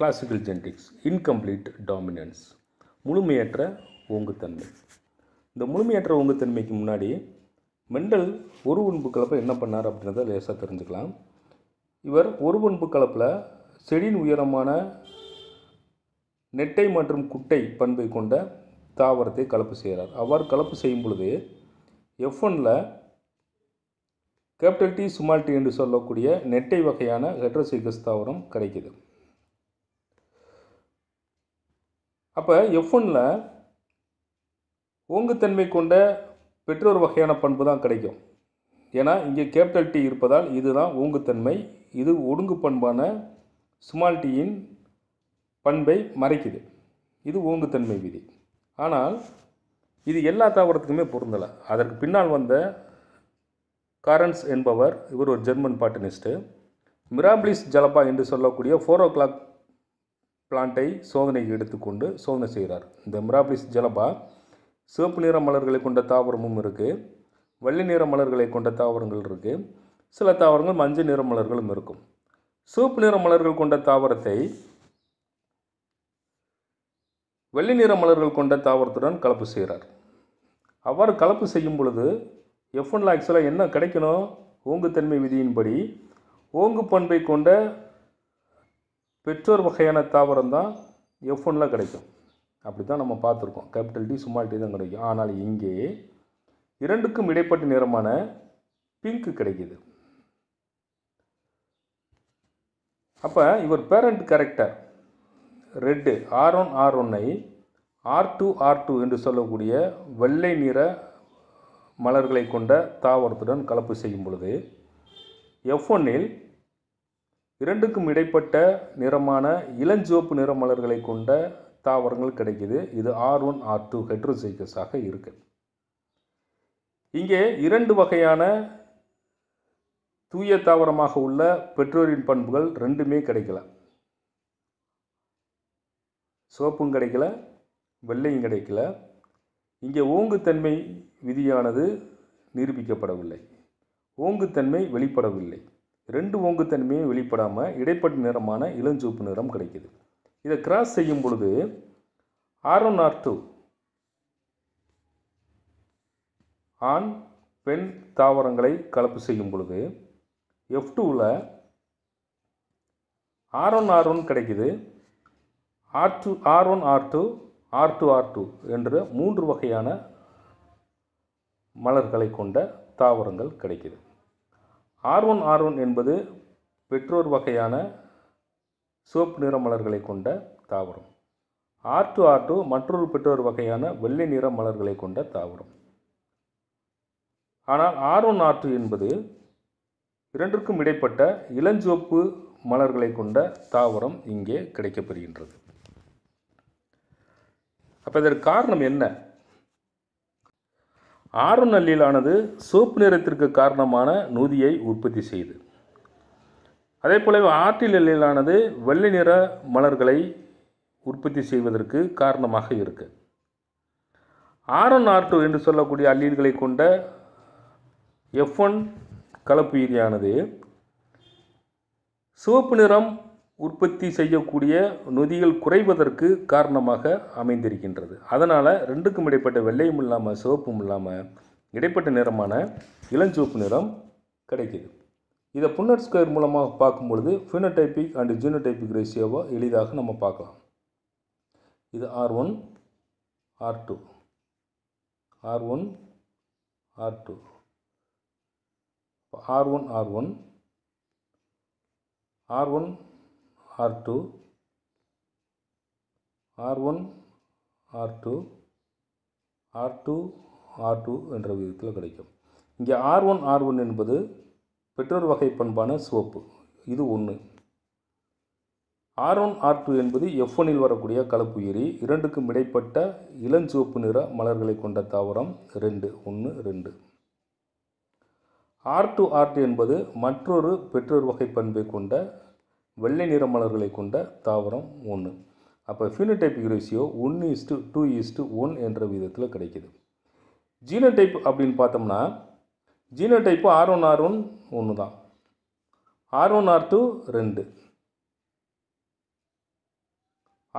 classical genetics incomplete dominance முழுமையற்ற ஓங்குத்தன்மை இந்த முழுமையற்ற ஓங்குத்தன்மைக்கு முன்னாடி மெண்டல் ஒரு உண்பு கலப்பை என்ன பண்ணார் அப்படின்றத லேசாக தெரிஞ்சுக்கலாம் இவர் ஒரு உண்பு கலப்பில் செடியின் உயரமான நெட்டை மற்றும் குட்டை பண்பை கொண்ட தாவரத்தை கலப்பு செய்கிறார் அவ்வாறு கலப்பு செய்யும் பொழுது எஃப் ஒனில் கேபிட்டல் டி சுமால்டி என்று சொல்லக்கூடிய நெட்டை வகையான ஹெட்ரோசைகஸ் தாவரம் கிடைக்கிது அப்போ எஃப் ஒன்னில் ஓங்குத்தன்மை கொண்ட பெற்றோர் வகையான பண்பு தான் கிடைக்கும் ஏன்னா இங்கே கேபிட்டல் டி இருப்பதால் இதுதான் ஓங்குத்தன்மை இது ஒடுங்கு பண்பான ஸ்மால் டீயின் பண்பை மறைக்குது இது ஓங்குத்தன்மை விதி ஆனால் இது எல்லா தாவரத்துக்குமே பொருந்தலை அதற்கு பின்னால் வந்த காரன்ஸ் என்பவர் இவர் ஒரு ஜெர்மன் பாட்டனிஸ்ட்டு மிராபிளிஸ் ஜலப்பா என்று சொல்லக்கூடிய ஃபோர் ஓ கிளாக் பிளான்ட்டை சோதனைக்கு எடுத்துக்கொண்டு சோதனை செய்கிறார் இந்த மிராபிஸ் ஜலபா சிவப்பு நிற மலர்களை கொண்ட தாவரமும் இருக்குது வெள்ளை நிற மலர்களை கொண்ட தாவரங்கள் இருக்குது சில தாவரங்கள் மஞ்சள் நிற மலர்களும் இருக்கும் சிவப்பு நிற மலர்கள் கொண்ட தாவரத்தை வெள்ளை நிற மலர்கள் கொண்ட தாவரத்துடன் கலப்பு செய்கிறார் அவ்வாறு கலப்பு செய்யும் பொழுது எஃப்என்ல ஆக்சுவலாக என்ன கிடைக்கணும் ஓங்குத்தன்மை விதியின்படி ஓங்கு பண்பை கொண்ட பெற்றோர் வகையான தாவரம் தான் எஃப் ஒன்ல கிடைக்கும் அப்படி தான் நம்ம பார்த்துருக்கோம் கேபிட்டல் டி சும்மா டி தான் கிடைக்கும் ஆனால் இங்கே இரண்டுக்கும் இடைப்பட்ட நிறமான பிங்க் கிடைக்கிது அப்போ இவர் parent character red R one R ஒன்னை ஆர் டூ ஆர் டூ என்று சொல்லக்கூடிய வெள்ளை நிற மலர்களை கொண்ட தாவரத்துடன் கலப்பு செய்யும் பொழுது எஃப் ஒன்னில் இரண்டுக்கும் இடைப்பட்ட நிறமான இளஞ்சிவப்பு நிற மலர்களை கொண்ட தாவரங்கள் கிடைக்கிது இது ஆர் ஒன் ஆர் டூ ஹெட்ரோசைகஸாக இருக்குது இங்கே இரண்டு வகையான தூய தாவரமாக உள்ள பெற்றோரின் பண்புகள் ரெண்டுமே கிடைக்கல சோப்பும் கிடைக்கல வெள்ளையும் கிடைக்கல இங்கே ஓங்குத்தன்மை விதியானது நிரூபிக்கப்படவில்லை ஓங்குத்தன்மை வெளிப்படவில்லை ரெண்டு ஓங்குத்தன்மையை வெளிப்படாமல் இடைப்பட்ட நிறமான இளஞ்சிவப்பு நிறம் கிடைக்கிது இதை கிராஸ் செய்யும் பொழுது ஒன் ஆர் டூ ஆண் பெண் தாவரங்களை கலப்பு செய்யும் பொழுது எஃப் டூவில் ஆர் ஒன் ஆர் ஒன் கிடைக்கிது R two R one R two R two R two என்ற மூன்று வகையான மலர்களை கொண்ட தாவரங்கள் கிடைக்கிது ஆர் ஒன் ஆர் ஒன் என்பது பெற்றோர் வகையான சிவப்பு நிற மலர்களை கொண்ட தாவரம் ஆர் டூ ஆர் டூ மற்றொரு பெற்றோர் வகையான வெள்ளை நிற மலர்களை கொண்ட தாவரம் ஆனால் ஆர் ஒன் ஆர் டூ என்பது இரண்டிற்கும் இடைப்பட்ட இளஞ்சிவப்பு மலர்களை கொண்ட தாவரம் இங்கே கிடைக்கப்பெறுகின்றது அப்போ இதற்கு காரணம் என்ன நல்லிலானது சோப்பு நிறத்திற்கு காரணமான நூதியை உற்பத்தி செய்து அதே போலவே ஆற்றில் நல்லிலானது வெள்ளை நிற மலர்களை உற்பத்தி செய்வதற்கு காரணமாக இருக்குது ஆர்என் ஆர் என்று சொல்லக்கூடிய அல்லீல்களை கொண்ட எஃப் ஒன் கலப்பு ஈரியானது சிவப்பு நிறம் உற்பத்தி செய்யக்கூடிய நொதிகள் குறைவதற்கு காரணமாக அமைந்திருக்கின்றது அதனால் ரெண்டுக்கும் இடைப்பட்ட வெள்ளையும் இல்லாமல் சிவப்பும் இல்லாமல் இடைப்பட்ட நிறமான இளஞ்சிவப்பு நிறம் கிடைக்கிது இதை புன்னர் ஸ்கொயர் மூலமாக பார்க்கும்பொழுது ஃபினோடைப்பிக் அண்டு ஜீனோடைப்பிக் ரேஷியோவை எளிதாக நம்ம பார்க்கலாம் இது R one R two R one R two R one R one R one R2 two R one R2 two two என்ற விதத்தில் கிடைக்கும் இங்கே ஆர் ஒன் ஆர் ஒன் என்பது பெற்றோர் வகை பண்பான சிவப்பு இது ஒன்று ஆர் ஒன் டூ என்பது எஃப் ஒனில் வரக்கூடிய கலப்பு எரி இரண்டுக்கும் இடைப்பட்ட இளஞ்சிவப்பு நிற மலர்களை கொண்ட தாவரம் ரெண்டு ஒன்று ரெண்டு ஆர் டூ ஆர் என்பது மற்றொரு பெற்றோர் வகை பண்பை கொண்ட வெள்ளை நிற மலர்களை கொண்ட தாவரம் ஒன்று அப்போ ஃபினோடைப்பிக் ரேஷியோ ஒன்று ஈஸ்ட்டு டூ ஈஸ்ட்டு ஒன் என்ற விதத்தில் கிடைக்கிது ஜீனோடைப் அப்படின்னு பார்த்தோம்னா genotype R one R one ஒன்று தான் ஆர் ஒன் ஆர் டூ ரெண்டு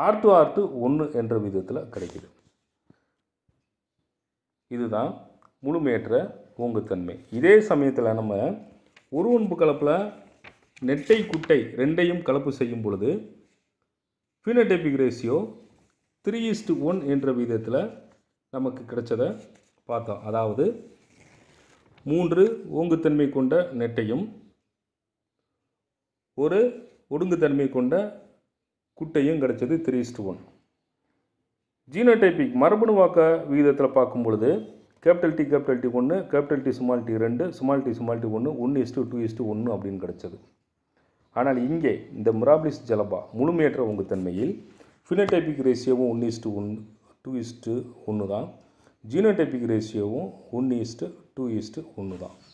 ஆர் டூ ஆர் டூ ஒன்று என்ற விதத்தில் கிடைக்கிது இதுதான் முழுமையற்ற ஓங்குத்தன்மை இதே சமயத்தில் நம்ம உருவன்பு கலப்பில் நெட்டை குட்டை ரெண்டையும் கலப்பு செய்யும் பொழுது phenotypic ratio three is to one என்ற விதத்தில் நமக்கு கிடைச்சதை பார்த்தோம் அதாவது மூன்று ஓங்குத்தன்மை கொண்ட நெட்டையும் ஒரு ஒடுங்குத்தன்மை கொண்ட குட்டையும் கிடைச்சது த்ரீ இஸ்டு ஒன் ஜீனோடைபிக் மரபணு வாக்க விகிதத்தில் பார்க்கும் பொழுது கேபிட்டல் டி கேபிட்டல் டி ஒன்று கேபிட்டல் டி சுமால் டி ரெண்டு சுமால் டி சுமால் டி ஒன்று ஒன்று இஸ்டு டூ இஸ்டு ஒன்று அப்படின்னு கிடச்சது ஆனால் இங்கே இந்த முராபிலிஸ் ஜலபா முழுமையற்ற தன்மையில் ஃபினோடைபிக் ரேஷியோவும் ஒன்று இஸ்ட்டு ஒன் டூ இஸ்ட்டு ஒன்று தான் ஜீனோடைபிக் ரேஷியோவும் ஒன்று இஸ்ட்டு டூ இஸ்ட்டு ஒன்று தான்